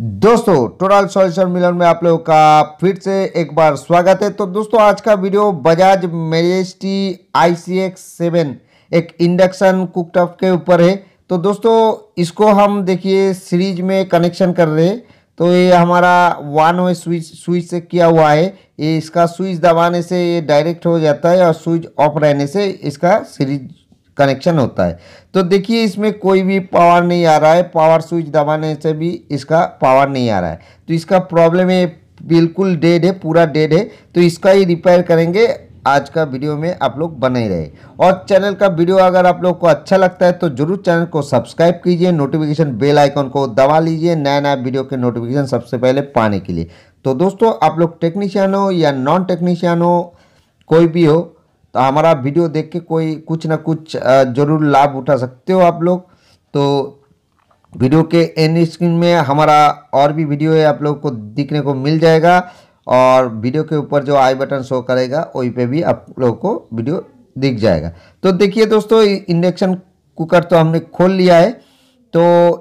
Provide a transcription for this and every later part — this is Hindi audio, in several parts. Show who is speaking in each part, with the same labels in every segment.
Speaker 1: दोस्तों टोटल सॉल्यूशन मिलन में आप लोगों का फिर से एक बार स्वागत है तो दोस्तों आज का video Bajaj majesty I C X seven एक इंडक्शन कुकटॉप के ऊपर है तो दोस्तों इसको हम देखिए सीरीज में कनेक्शन कर रहे हैं तो ये हमारा वन वे स्विच स्विच से किया हुआ है ये इसका स्विच दबाने से ये डायरेक्ट हो जाता है और स्विच ऑफ रहने से इसका सीरीज कनेक्शन होता है तो देखिए इसमें कोई भी पावर नहीं आ रहा है पावर स्विच दबाने से भी इसका पावर नहीं आ रहा है तो इसका प्रॉब्लम है बिल्कुल डेड है पूरा डेड है तो इसका ही रिपेयर करेंगे आज का वीडियो में आप लोग बने रहे और चैनल का वीडियो अगर आप लोग को अच्छा लगता है तो जरूर चैनल को सब्सक्राइब कीजिए नोटिफिकेशन बेल आइकॉन को दबा लीजिए नया नया वीडियो के नोटिफिकेशन सबसे पहले पाने के लिए तो दोस्तों आप लोग टेक्नीशियन हो या नॉन टेक्नीशियन हो कोई भी हो तो हमारा वीडियो देख के कोई कुछ ना कुछ ज़रूर लाभ उठा सकते हो आप लोग तो वीडियो के एंड स्क्रीन में हमारा और भी वीडियो है आप लोग को दिखने को मिल जाएगा और वीडियो के ऊपर जो आई बटन शो करेगा वहीं पे भी आप लोगों को वीडियो दिख जाएगा तो देखिए दोस्तों इंडक्शन कुकर तो हमने खोल लिया है तो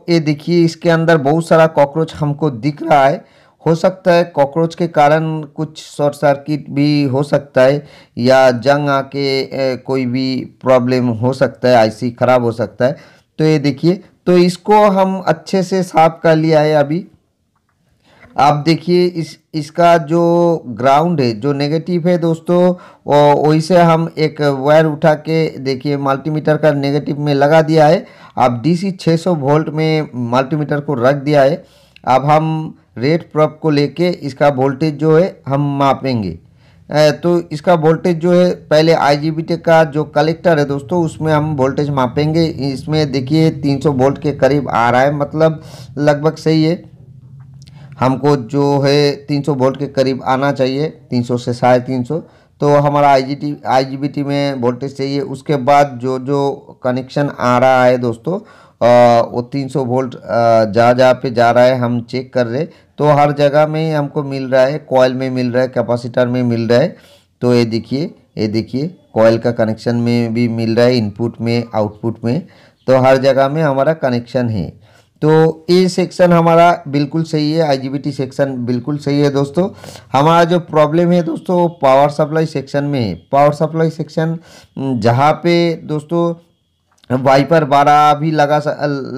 Speaker 1: ये देखिए इसके अंदर बहुत सारा कॉकरोच हमको दिख रहा है हो सकता है कॉकरोच के कारण कुछ शॉर्ट सर्किट भी हो सकता है या जंग आके कोई भी प्रॉब्लम हो सकता है आईसी ख़राब हो सकता है तो ये देखिए तो इसको हम अच्छे से साफ कर लिया है अभी आप देखिए इस इसका जो ग्राउंड है जो नेगेटिव है दोस्तों वही से हम एक वायर उठा के देखिए मल्टीमीटर का नेगेटिव में लगा दिया है आप डीसी 600 वोल्ट में मल्टीमीटर को रख दिया है अब हम रेट प्रॉप को लेके इसका वोल्टेज जो है हम मापेंगे तो इसका वोल्टेज जो है पहले आई e का जो कलेक्टर है दोस्तों उसमें हम वोल्टेज मापेंगे इसमें देखिए 300 वोल्ट के करीब आ रहा है मतलब लगभग सही है हमको जो है 300 वोल्ट के करीब आना चाहिए 300 से साढ़े तीन तो हमारा आई जी टी में वोल्टेज चाहिए उसके बाद जो जो कनेक्शन आ रहा है दोस्तों आ, वो 300 वोल्ट जहाँ जहाँ पे जा रहा है हम चेक कर रहे तो हर जगह में हमको मिल रहा है कॉयल में मिल रहा है कैपेसिटर में मिल रहा है तो ये देखिए ये देखिए कॉयल का कनेक्शन में भी मिल रहा है इनपुट में आउटपुट में तो हर जगह में हमारा कनेक्शन है तो ये सेक्शन हमारा बिल्कुल सही है आईजीबीटी सेक्शन बिल्कुल सही है दोस्तों हमारा जो प्रॉब्लम है दोस्तों पावर सप्लाई सेक्शन में है पावर सप्लाई सेक्शन जहाँ पे दोस्तों वाइपर बारह भी लगा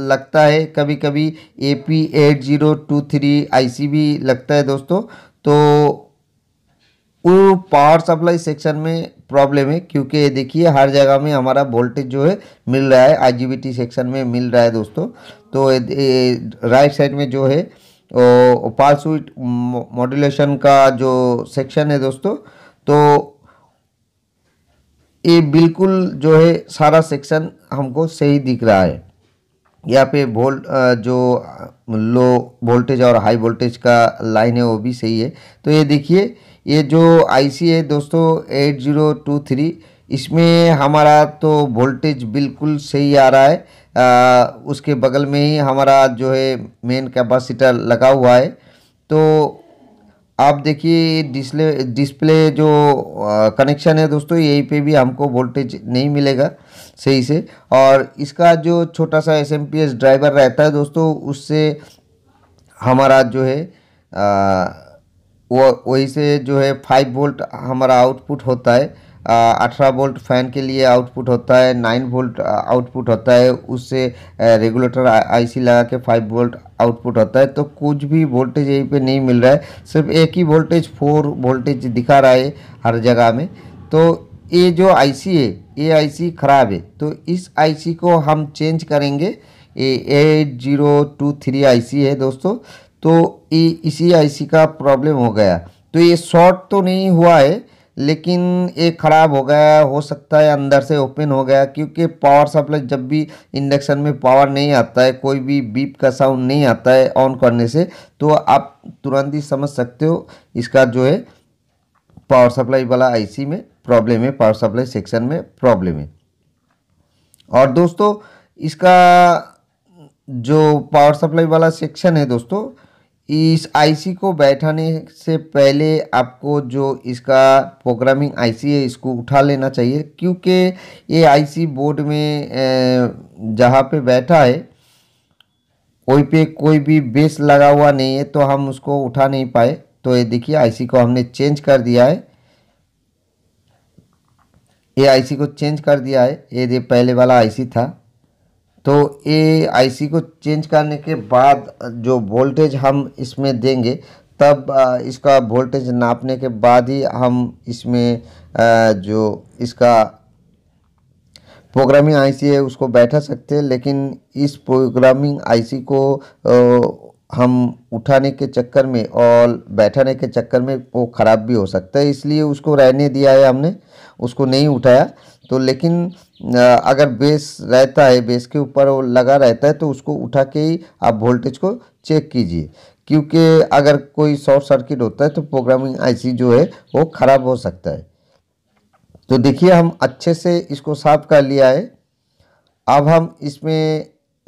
Speaker 1: लगता है कभी कभी A P eight zero two three I C भी लगता है दोस्तों तो वो पावर सप्लाई सेक्शन में प्रॉब्लम है क्योंकि देखिए हर जगह में हमारा वोल्टेज जो है मिल रहा है टी सेक्शन में मिल रहा है दोस्तों तो राइट साइड में जो है पार्सुट मॉड्यूलेशन का जो सेक्शन है दोस्तों तो ये बिल्कुल जो है सारा सेक्शन हमको सही दिख रहा है यहाँ पे वोल्ट जो लो वोल्टेज और हाई वोल्टेज का लाइन है वो भी सही है तो ये देखिए ये जो आईसी है दोस्तों एट जीरो टू थ्री इसमें हमारा तो वोल्टेज बिल्कुल सही आ रहा है आ, उसके बगल में ही हमारा जो है मेन कैपेसिटर लगा हुआ है तो आप देखिए डिस्प्ले डिस्प्ले जो कनेक्शन है दोस्तों यहीं पे भी हमको वोल्टेज नहीं मिलेगा सही से और इसका जो छोटा सा एस ड्राइवर रहता है दोस्तों उससे हमारा जो है आ, वो वही से जो है फाइव वोल्ट हमारा आउटपुट होता है अठारह वोल्ट फ़ैन के लिए आउटपुट होता है नाइन वोल्ट आउटपुट होता है उससे रेगुलेटर आईसी लगा के फाइव वोल्ट आउटपुट होता है तो कुछ भी वोल्टेज यहीं पे नहीं मिल रहा है सिर्फ एक ही वोल्टेज फोर वोल्टेज दिखा रहा है हर जगह में तो ये जो आईसी है ये आईसी ख़राब है तो इस आईसी को हम चेंज करेंगे ये eight zero two three I है दोस्तों तो ये इसी आई का प्रॉब्लम हो गया तो ये शॉर्ट तो नहीं हुआ है लेकिन ये ख़राब हो गया हो सकता है अंदर से ओपन हो गया क्योंकि पावर सप्लाई जब भी इंडक्शन में पावर नहीं आता है कोई भी बीप का साउंड नहीं आता है ऑन करने से तो आप तुरंत ही समझ सकते हो इसका जो है पावर सप्लाई वाला आईसी में प्रॉब्लम है पावर सप्लाई सेक्शन में प्रॉब्लम है और दोस्तों इसका जो पावर सप्लाई वाला सेक्शन है दोस्तों इस आईसी को बैठाने से पहले आपको जो इसका प्रोग्रामिंग आईसी है इसको उठा लेना चाहिए क्योंकि ये आईसी बोर्ड में जहाँ पे बैठा है वहीं पे कोई भी बेस लगा हुआ नहीं है तो हम उसको उठा नहीं पाए तो ये देखिए आईसी को हमने चेंज कर दिया है ये आईसी को चेंज कर दिया है ये पहले वाला आईसी था तो ए आईसी को चेंज करने के बाद जो वोल्टेज हम इसमें देंगे तब इसका वोल्टेज नापने के बाद ही हम इसमें जो इसका प्रोग्रामिंग आईसी है उसको बैठा सकते हैं लेकिन इस प्रोग्रामिंग आईसी को हम उठाने के चक्कर में और बैठाने के चक्कर में वो ख़राब भी हो सकता है इसलिए उसको रहने दिया है हमने उसको नहीं उठाया तो लेकिन अगर बेस रहता है बेस के ऊपर वो लगा रहता है तो उसको उठा के ही आप वोल्टेज को चेक कीजिए क्योंकि अगर कोई शॉर्ट सर्किट होता है तो प्रोग्रामिंग आईसी जो है वो ख़राब हो सकता है तो देखिए हम अच्छे से इसको साफ कर लिया है अब हम इसमें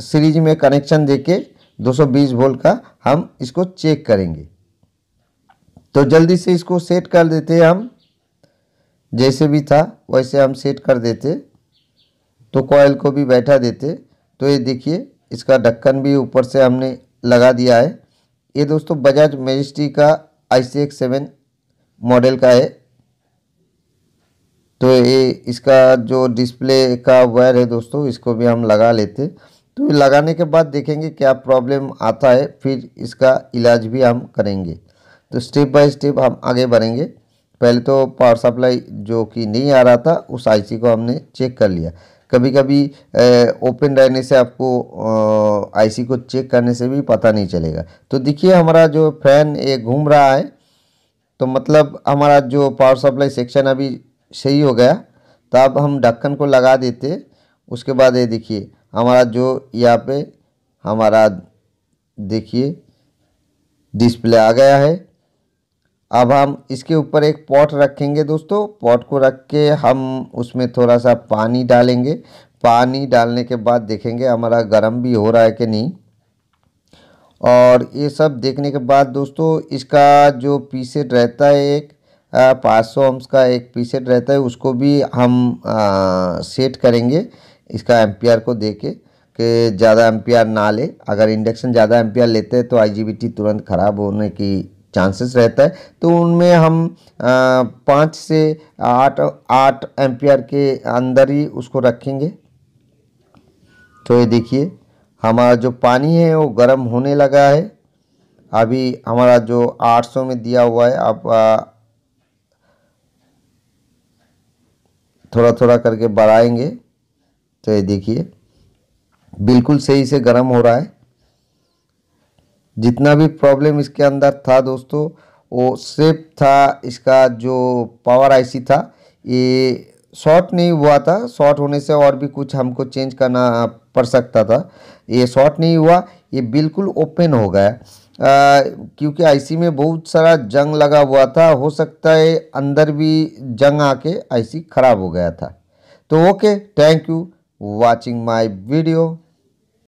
Speaker 1: सीरीज में कनेक्शन देके 220 वोल्ट का हम इसको चेक करेंगे तो जल्दी से इसको सेट कर देते हम जैसे भी था वैसे हम सेट कर देते तो कॉयल को भी बैठा देते तो ये देखिए इसका ढक्कन भी ऊपर से हमने लगा दिया है ये दोस्तों बजाज मेजिस्टी का I C X seven model का है तो ये इसका जो डिस्प्ले का वायर है दोस्तों इसको भी हम लगा लेते तो लगाने के बाद देखेंगे क्या प्रॉब्लम आता है फिर इसका इलाज भी हम करेंगे तो स्टेप बाय स्टेप हम आगे बढ़ेंगे पहले तो पावर सप्लाई जो कि नहीं आ रहा था उस आईसी को हमने चेक कर लिया कभी कभी ओपन रहने से आपको आईसी को चेक करने से भी पता नहीं चलेगा तो देखिए हमारा जो फैन ये घूम रहा है तो मतलब हमारा जो पावर सप्लाई सेक्शन अभी सही हो गया तब हम ढक्कन को लगा देते उसके बाद ये देखिए हमारा जो यहाँ पे हमारा देखिए डिस्प्ले आ गया है अब हम इसके ऊपर एक पॉट रखेंगे दोस्तों पॉट को रख के हम उसमें थोड़ा सा पानी डालेंगे पानी डालने के बाद देखेंगे हमारा गर्म भी हो रहा है कि नहीं और ये सब देखने के बाद दोस्तों इसका जो पीसेट रहता है एक पाँच सौ का एक पीसेट रहता है उसको भी हम आ, सेट करेंगे इसका एम्पियर को दे के कि ज़्यादा एम्पियर ना ले अगर इंडक्शन ज़्यादा एम्पियर लेते हैं तो आईजीबीटी तुरंत ख़राब होने की चांसेस रहता है तो उनमें हम पाँच से आठ आठ एम्पियर के अंदर ही उसको रखेंगे तो ये देखिए हमारा जो पानी है वो गर्म होने लगा है अभी हमारा जो 800 में दिया हुआ है अब थोड़ा थोड़ा करके बढ़ाएंगे तो ये देखिए बिल्कुल सही से गर्म हो रहा है जितना भी प्रॉब्लम इसके अंदर था दोस्तों वो सेप था इसका जो पावर आईसी था ये शॉर्ट नहीं हुआ था शॉर्ट होने से और भी कुछ हमको चेंज करना पड़ सकता था ये शॉर्ट नहीं हुआ ये बिल्कुल ओपन हो गया आ, क्योंकि आईसी में बहुत सारा जंग लगा हुआ था हो सकता है अंदर भी जंग आके आईसी ख़राब हो गया था तो okay thank you watching my video